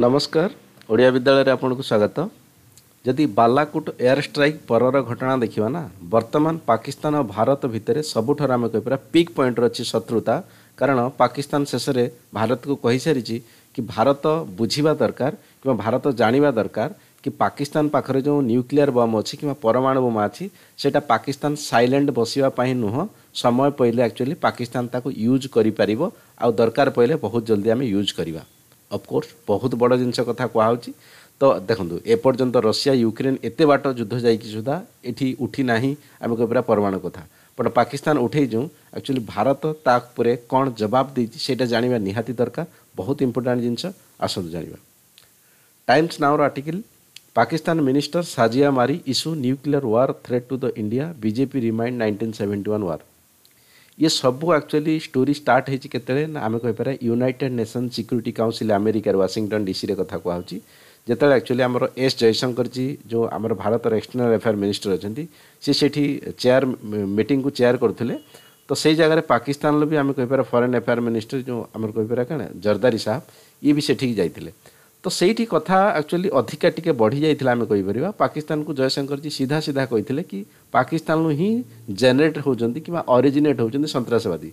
ନମସ୍କାର ଓଡ଼ିଆ ବିଦ୍ୟାଳୟରେ ଆପଣଙ୍କୁ ସ୍ୱାଗତ ଯଦି ବାଲାକୁଟ ଏୟାର ଷ୍ଟ୍ରାଇକ୍ ପରର ଘଟଣା ଦେଖିବା ନା ବର୍ତ୍ତମାନ ପାକିସ୍ତାନ ଓ ଭାରତ ଭିତରେ ସବୁଠାରୁ ଆମେ କହିପାରିବା ପିକ୍ ପଏଣ୍ଟରେ ଅଛି ଶତ୍ରୁତା କାରଣ ପାକିସ୍ତାନ ଶେଷରେ ଭାରତକୁ କହିସାରିଛି କି ଭାରତ ବୁଝିବା ଦରକାର କିମ୍ବା ଭାରତ ଜାଣିବା ଦରକାର କି ପାକିସ୍ତାନ ପାଖରେ ଯେଉଁ ନ୍ୟୁକ୍ଲିୟର ବମ୍ ଅଛି କିମ୍ବା ପରମାଣୁ ବୋମା ଅଛି ସେଇଟା ପାକିସ୍ତାନ ସାଇଲେଣ୍ଟ ବସିବା ପାଇଁ ନୁହଁ ସମୟ ପଇଲେ ଆକ୍ଚୁଆଲି ପାକିସ୍ତାନ ତାକୁ ୟୁଜ୍ କରିପାରିବ ଆଉ ଦରକାର ପଇଲେ ବହୁତ ଜଲ୍ଦି ଆମେ ୟୁଜ୍ କରିବା ଅଫକୋର୍ସ ବହୁତ ବଡ଼ ଜିନିଷ କଥା କୁହାହେଉଛି ତ ଦେଖନ୍ତୁ ଏପର୍ଯ୍ୟନ୍ତ ରଷିଆ ୟୁକ୍ରେନ୍ ଏତେ ବାଟ ଯୁଦ୍ଧ ଯାଇକି ସୁଦ୍ଧା ଏଠି ଉଠି ନାହିଁ ଆମେ କହିପାରିବା ପରମାଣୁ କଥା ବଟ୍ ପାକିସ୍ତାନ ଉଠେଇ ଯେଉଁ ଆକ୍ଚୁଆଲି ଭାରତ ତା ଉପରେ କ'ଣ ଜବାବ ଦେଇଛି ସେଇଟା ଜାଣିବା ନିହାତି ଦରକାର ବହୁତ ଇମ୍ପୋର୍ଟାଣ୍ଟ ଜିନିଷ ଆସନ୍ତୁ ଜାଣିବା ଟାଇମ୍ସ ନାଓର article Pakistan minister Shazia Marri issue nuclear war threat to the India BJP remind nineteen seventy one war ये सब एक्चुअली स्टोरी स्टार्ट होते आम कहपर यूनिटेड नेसन सिक्यूरीटी काउनसिल आमेरिकार वाशिंगटन डीसी कथ कहुच्छी जो एक्चुअली आम एस जयशंकर जी जो आम भारत एक्सटर्नाल एफेयर मिनिस्टर अच्छा सी से चेयर मीट को चेयर करते तो से जगह पाकिस्तान भी आम कहपर फरेन एफेयर मिनिस्टर जो आम कहपर क्या जरदारी साहब ये भी सेठी जाते ତ ସେଇଠି କଥା ଆକ୍ଚୁଆଲି ଅଧିକା ଟିକେ ବଢ଼ିଯାଇଥିଲା ଆମେ କହିପାରିବା ପାକିସ୍ତାନକୁ ଜୟଶଙ୍କରଜୀ ସିଧା ସିଧା କହିଥିଲେ କି ପାକିସ୍ତାନରୁ ହିଁ ଜେନେରେଟ୍ ହେଉଛନ୍ତି କିମ୍ବା ଅରିଜିନେଟ୍ ହେଉଛନ୍ତି ସନ୍ତାସବାଦୀ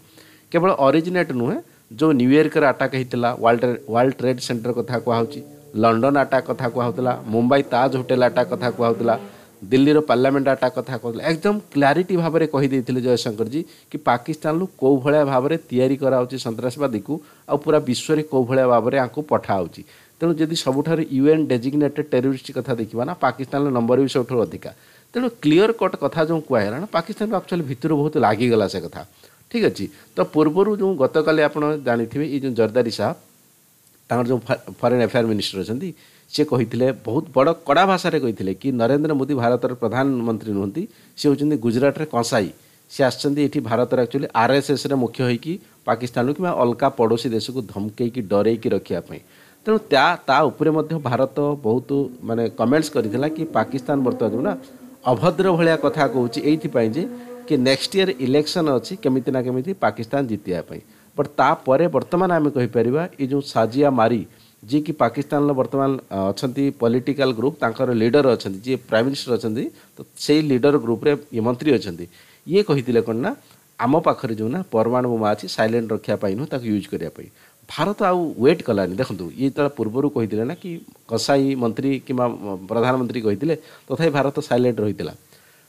କେବଳ ଅରିଜିନେଟ୍ ନୁହେଁ ଯେଉଁ ନ୍ୟୁୟର୍କରେ ଆଟାକ୍ ହେଇଥିଲା ୱାର୍ଲଡ ୱାର୍ଲଡ ଟ୍ରେଡ୍ ସେଣ୍ଟର କଥା କୁହାହେଉଛି ଲଣ୍ଡନ ଆଟାକ୍ କଥା କୁହାହେଉଥିଲା ମୁମ୍ବାଇ ତାଜ୍ ହୋଟେଲ୍ ଆଟାକ୍ କଥା କୁହାହେଉଥିଲା ଦିଲ୍ଲୀର ପାର୍ଲାମେଣ୍ଟ ଆଟାକ୍ କଥା କହୁଥିଲେ ଏକଦମ କ୍ଲାରିଟି ଭାବରେ କହିଦେଇଥିଲେ ଜୟଶଙ୍କରଜୀ କି ପାକିସ୍ତାନରୁ କେଉଁ ଭଳିଆ ଭାବରେ ତିଆରି କରାହେଉଛି ସନ୍ତାସବାଦୀକୁ ଆଉ ପୁରା ବିଶ୍ୱରେ କେଉଁ ଭଳିଆ ଭାବରେ ଆଙ୍କୁ ପଠାହେଉଛି ତେଣୁ ଯଦି ସବୁଠାରୁ ୟୁଏନ୍ ଡେଜିଗ୍ନେଟେଡ୍ ଟେରୋରିଷ୍ଟ କଥା ଦେଖିବା ନା ପାକିସ୍ତାନର ନମ୍ବର ବି ସବୁଠାରୁ ଅଧିକା ତେଣୁ କ୍ଲିଅର କଟ୍ କଥା ଯେଉଁ କୁହାହେଲା ନା ପାକିସ୍ତାନର ଆକ୍ଚୁଆଲି ଭିତରୁ ବହୁତ ଲାଗିଗଲା ସେ କଥା ଠିକ୍ ଅଛି ତ ପୂର୍ବରୁ ଯେଉଁ ଗତକାଲି ଆପଣ ଜାଣିଥିବେ ଏଇ ଯେଉଁ ଜର୍ଦାରୀ ସାହା ତାଙ୍କର ଯେଉଁ ଫରେନ୍ ଆଫେୟାର ମିନିଷ୍ଟର ଅଛନ୍ତି ସେ କହିଥିଲେ ବହୁତ ବଡ଼ କଡ଼ା ଭାଷାରେ କହିଥିଲେ କି ନରେନ୍ଦ୍ର ମୋଦି ଭାରତର ପ୍ରଧାନମନ୍ତ୍ରୀ ନୁହନ୍ତି ସେ ହେଉଛନ୍ତି ଗୁଜରାଟରେ କଂସାଇ ସେ ଆସିଛନ୍ତି ଏଠି ଭାରତର ଆକ୍ଚୁଆଲି ଆର୍ଏସ୍ଏସ୍ରେ ମୁଖ୍ୟ ହୋଇକି ପାକିସ୍ତାନରୁ କିମ୍ବା ଅଲଗା ପଡ଼ୋଶୀ ଦେଶକୁ ଧମକେଇକି ଡରେଇକି ରଖିବା ପାଇଁ ତେଣୁ ତା ତା ଉପରେ ମଧ୍ୟ ଭାରତ ବହୁତ ମାନେ କମେଣ୍ଟସ୍ କରିଥିଲା କି ପାକିସ୍ତାନ ବର୍ତ୍ତମାନ ଯୋଉଟା ଅଭଦ୍ର ଭଳିଆ କଥା କହୁଛି ଏଇଥିପାଇଁ ଯେ କି ନେକ୍ସଟ ଇୟର ଇଲେକ୍ସନ୍ ଅଛି କେମିତି ନା କେମିତି ପାକିସ୍ତାନ ଜିତିବା ପାଇଁ ବଟ୍ ତାପରେ ବର୍ତ୍ତମାନ ଆମେ କହିପାରିବା ଏ ଯେଉଁ ସାଜିଆ ମାରି ଯିଏକି ପାକିସ୍ତାନର ବର୍ତ୍ତମାନ ଅଛନ୍ତି ପଲିଟିକାଲ ଗ୍ରୁପ୍ ତାଙ୍କର ଲିଡର ଅଛନ୍ତି ଯିଏ ପ୍ରାଇମ୍ ମିନିଷ୍ଟର ଅଛନ୍ତି ତ ସେଇ ଲିଡର ଗ୍ରୁପ୍ରେ ଇଏ ମନ୍ତ୍ରୀ ଅଛନ୍ତି ଇଏ କହିଥିଲେ କ'ଣ ନା ଆମ ପାଖରେ ଯେଉଁ ନା ପରମାଣୁ ବୋମା ଅଛି ସାଇଲେଣ୍ଟ ରଖିବା ପାଇଁ ନୁହଁ ତାକୁ ୟୁଜ୍ କରିବା ପାଇଁ ଭାରତ ଆଉ ୱେଟ୍ କଲାନି ଦେଖନ୍ତୁ ଇଏ ଯେତେବେଳେ ପୂର୍ବରୁ କହିଥିଲେ ନା କି କସାଇ ମନ୍ତ୍ରୀ କିମ୍ବା ପ୍ରଧାନମନ୍ତ୍ରୀ କହିଥିଲେ ତଥାପି ଭାରତ ସାଇଲେଣ୍ଟ ରହିଥିଲା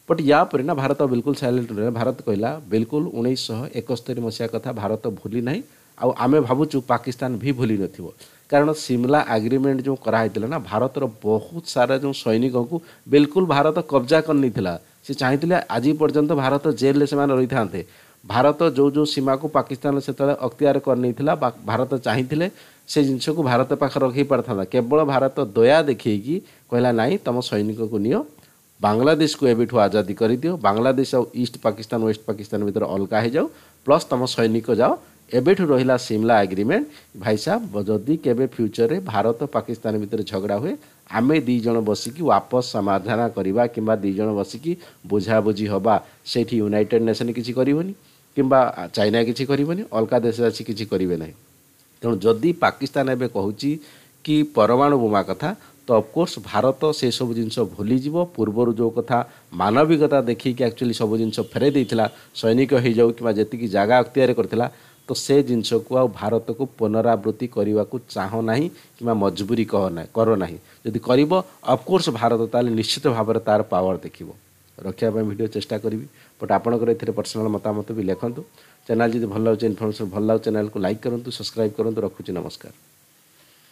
ବଟ୍ ୟା ପରେ ନା ଭାରତ ବିଲକୁଲ ସାଇଲେଣ୍ଟ ରହିଲା ଭାରତ କହିଲା ବିଲକୁଲ ଉଣେଇଶହ ଏକସ୍ତରୀ ମସିହା କଥା ଭାରତ ଭୁଲି ନାହିଁ ଆଉ ଆମେ ଭାବୁଛୁ ପାକିସ୍ତାନ ବି ଭୁଲି ନଥିବ କାରଣ ସିମଲା ଆଗ୍ରିମେଣ୍ଟ ଯେଉଁ କରାହେଇଥିଲା ନା ଭାରତର ବହୁତ ସାରା ଯେଉଁ ସୈନିକଙ୍କୁ ବିଲକୁଲ ଭାରତ କବ୍ଜା କରିନେଇଥିଲା ସେ ଚାହିଁଥିଲେ ଆଜି ପର୍ଯ୍ୟନ୍ତ ଭାରତ ଜେଲ୍ରେ ସେମାନେ ରହିଥାନ୍ତେ ଭାରତ ଯେଉଁ ଯେଉଁ ସୀମାକୁ ପାକିସ୍ତାନ ସେତେବେଳେ ଅକ୍ତିଆର କରିନେଇଥିଲା ବା ଭାରତ ଚାହିଁଥିଲେ ସେ ଜିନିଷକୁ ଭାରତ ପାଖରେ ରଖି ପାରିଥାନ୍ତା କେବଳ ଭାରତ ଦୟା ଦେଖେଇକି କହିଲା ନାହିଁ ତୁମ ସୈନିକକୁ ନିଅ ବାଂଲାଦେଶକୁ ଏବେଠୁ ଆଜାଦି କରିଦିଅ ବାଂଲାଦେଶ ଆଉ ଇଷ୍ଟ ପାକିସ୍ତାନ ୱେଷ୍ଟ ପାକିସ୍ତାନ ଭିତରେ ଅଲଗା ହେଇଯାଉ ପ୍ଲସ୍ ତୁମ ସୈନିକ ଯାଅ ଏବେଠୁ ରହିଲା ସିମଲା ଏଗ୍ରିମେଣ୍ଟ ଭାଇ ସାହେବ ଯଦି କେବେ ଫ୍ୟୁଚର୍ରେ ଭାରତ ପାକିସ୍ତାନ ଭିତରେ ଝଗଡ଼ା ହୁଏ ଆମେ ଦୁଇ ଜଣ ବସିକି ୱାପସ ସମାଧାନ କରିବା କିମ୍ବା ଦୁଇ ଜଣ ବସିକି ବୁଝାବୁଝି ହେବା ସେଇଠି ୟୁନାଇଟେଡ଼ ନେସନ୍ କିଛି କରିବନି କିମ୍ବା ଚାଇନା କିଛି କରିବନି ଅଲଗା ଦେଶ ଆସି କିଛି କରିବେ ନାହିଁ ତେଣୁ ଯଦି ପାକିସ୍ତାନ ଏବେ କହୁଛି କି ପରମାଣୁ ବୋମା କଥା ତ ଅଫକୋର୍ସ ଭାରତ ସେସବୁ ଜିନିଷ ଭୁଲିଯିବ ପୂର୍ବରୁ ଯେଉଁ କଥା ମାନବିକତା ଦେଖିକି ଆକ୍ଚୁଆଲି ସବୁ ଜିନିଷ ଫେରାଇ ଦେଇଥିଲା ସୈନିକ ହୋଇଯାଉ କିମ୍ବା ଯେତିକି ଜାଗା ଅକ୍ତିଆର କରିଥିଲା ତ ସେ ଜିନିଷକୁ ଆଉ ଭାରତକୁ ପୁନରାବୃତ୍ତି କରିବାକୁ ଚାହୁଁ ନାହିଁ କିମ୍ବା ମଜବୁରୀ କହ ନାହିଁ କର ନାହିଁ ଯଦି କରିବ ଅଫକୋର୍ସ ଭାରତ ତାହେଲେ ନିଶ୍ଚିତ ଭାବରେ ତା'ର ପାୱାର ଦେଖିବ ରଖିବା ପାଇଁ ଭିଡ଼ିଓ ଚେଷ୍ଟା କରିବି ବଟ୍ ଆପଣଙ୍କର ଏଥିରେ ପର୍ସନାଲ୍ ମତାମତ ବି ଲେଖନ୍ତୁ ଚ୍ୟାନେଲ୍ ଯଦି ଭଲ ଲାଗୁଛି ଇନଫର୍ମେସନ୍ ଭଲ ଲାଗୁଛି ଚ୍ୟାନେଲ୍କୁ ଲାଇକ୍ କରନ୍ତୁ ସବସ୍କ୍ରାଇବ୍ କରନ୍ତୁ ରଖୁଛି ନମସ୍କାର